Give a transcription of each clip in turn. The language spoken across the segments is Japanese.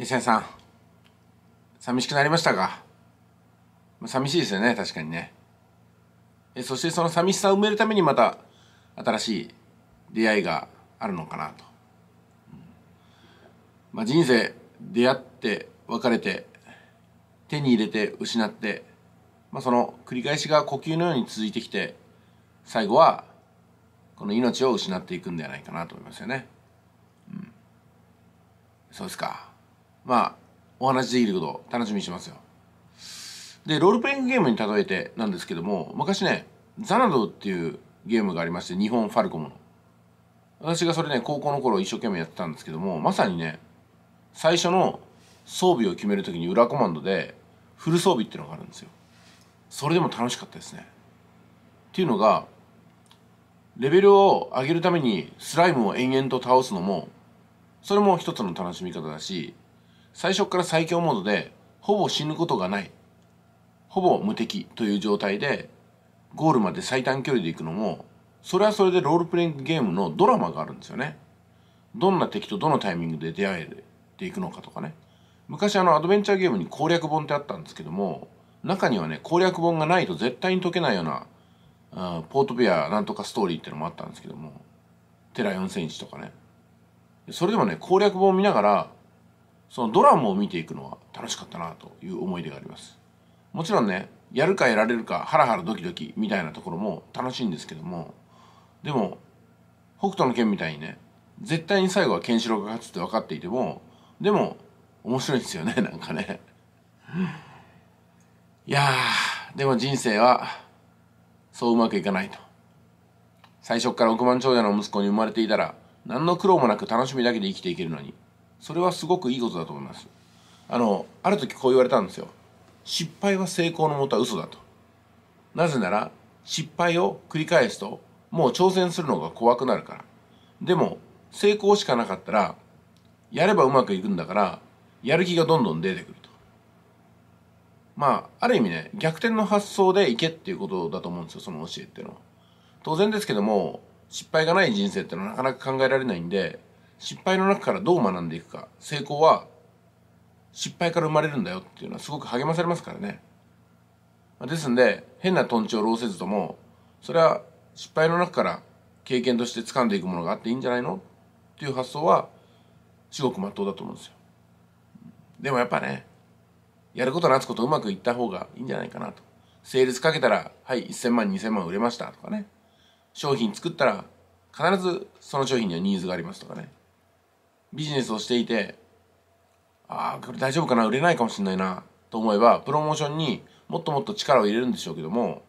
石谷さん寂しくなりましたか寂しいですよね確かにねえそしてその寂しさを埋めるためにまた新しい出会いがあるのかなと、まあ、人生出会って別れて手に入れて失って、まあ、その繰り返しが呼吸のように続いてきて最後はこの命を失っていくんではないかなと思いますよね、うん、そうですかまあ、お話できることを楽しみにしますよ。で、ロールプレイングゲームに例えてなんですけども、昔ね、ザナドっていうゲームがありまして、日本ファルコムの。私がそれね、高校の頃一生懸命やってたんですけども、まさにね、最初の装備を決める時に裏コマンドで、フル装備っていうのがあるんですよ。それでも楽しかったですね。っていうのが、レベルを上げるためにスライムを延々と倒すのも、それも一つの楽しみ方だし、最初から最強モードでほぼ死ぬことがないほぼ無敵という状態でゴールまで最短距離で行くのもそれはそれでロールプレイングゲームのドラマがあるんですよねどんな敵とどのタイミングで出会えていくのかとかね昔あのアドベンチャーゲームに攻略本ってあったんですけども中にはね攻略本がないと絶対に解けないようなあポートペアなんとかストーリーってのもあったんですけどもテラ4センチとかねそれでもね攻略本を見ながらそのドラマを見ていくのは楽しかったなという思い出がありますもちろんねやるかやられるかハラハラドキドキみたいなところも楽しいんですけどもでも北斗の拳みたいにね絶対に最後はケンシロウが勝つって分かっていてもでも面白いですよね なんかねいやでも人生はそううまくいかないと最初から億万長者の息子に生まれていたら何の苦労もなく楽しみだけで生きていけるのにそれはすごくいいことだと思いますあのある時こう言われたんですよ失敗は成功のもとは嘘だとなぜなら失敗を繰り返すともう挑戦するのが怖くなるからでも成功しかなかったらやればうまくいくんだからやる気がどんどん出てくるとまあある意味ね逆転の発想でいけっていうことだと思うんですよその教えっていうのは当然ですけども失敗がない人生ってのはなかなか考えられないんで失敗の中からどう学んでいくか成功は失敗から生まれるんだよっていうのはすごく励まされますからねですんで変なトンチを浪せずともそれは失敗の中から経験として掴んでいくものがあっていいんじゃないのっていう発想は至極まっとうだと思うんですよでもやっぱねやることなすことうまくいった方がいいんじゃないかなとセールスかけたらはい1000万2000万売れましたとかね商品作ったら必ずその商品にはニーズがありますとかねビジネスをしていてああこれ大丈夫かな売れないかもしれないなと思えばプロモーションにもっともっと力を入れるんでしょうけども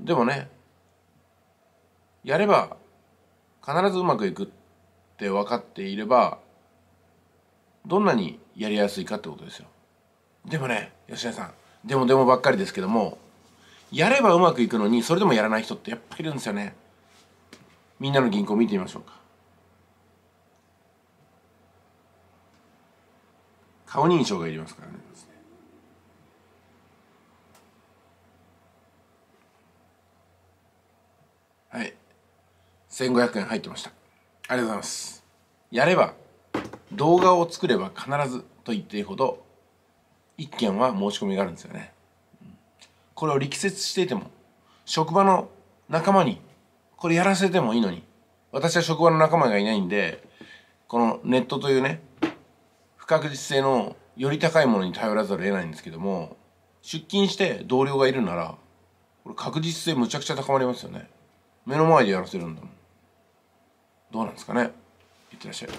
でもねやれば必ずうまくいくって分かっていればどんなにやりやすいかってことですよでもね吉田さんでもでもばっかりですけどもやればうまくいくのにそれでもやらない人ってやっぱりいるんですよねみんなの銀行見てみましょうか顔認証がいりますからねはい1500円入ってましたありがとうございますやれば動画を作れば必ずと言っていいほど1件は申し込みがあるんですよねこれを力説していても職場の仲間にこれやらせてもいいのに私は職場の仲間がいないんでこのネットというね確実性のより高いものに頼らざるを得ないんですけども出勤して同僚がいるならこれ確実性むちゃくちゃ高まりますよね目の前でやらせるんだもんどうなんですかねいってらっしゃい